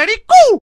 talaricu!